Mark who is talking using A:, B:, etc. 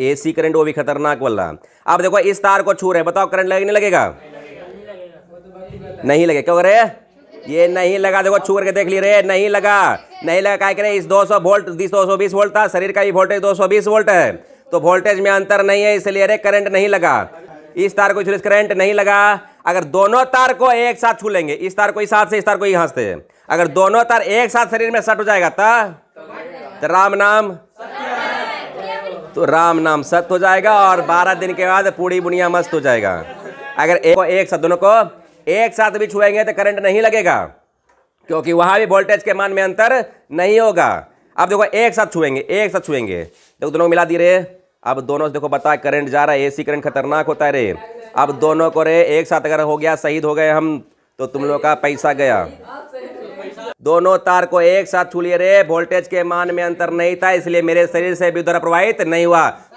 A: AC current वो भी खतरनाक वाला आप देखो इस तार को छू रहे बताओ करंट लगेगा नहीं लगेगा नहीं लगे क्यों करे ये नहीं लगा देखो छू करके देख ली रे नहीं लगा नहीं लगा क्या करे इस 200 वोल्ट दो सौ बीस वोल्ट था शरीर का भी वोल्टेज 220 वोल्ट है तो वोल्टेज में अंतर नहीं है इसलिए अरे करंट नहीं लगा इस तार को छू करंट नहीं लगा अगर दोनों तार को एक साथ छू लेंगे इस तार को इस हाथ से इस तार को ही हाथ से अगर दोनों तार एक साथ शरीर में सट हो जाएगा तो राम नाम तो राम नाम सत्य हो जाएगा और बारह दिन के बाद पूरी बुनिया मस्त हो जाएगा अगर एक को एक साथ दोनों को एक साथ भी छुएंगे तो करंट नहीं लगेगा क्योंकि वहाँ भी वोल्टेज के मान में अंतर नहीं होगा अब देखो एक साथ छुएंगे एक साथ छुएंगे देखो दोनों को मिला दिए रे अब दोनों से देखो बता करंट जा रहा है एसी करंट खतरनाक होता है रे अब दोनों को रे एक साथ अगर हो गया शहीद हो गए हम तो तुम लोग का पैसा गया दोनों तार को एक साथ छू लिए रे वोल्टेज के मान में अंतर नहीं था इसलिए मेरे शरीर से भी उधर प्रवाहित नहीं हुआ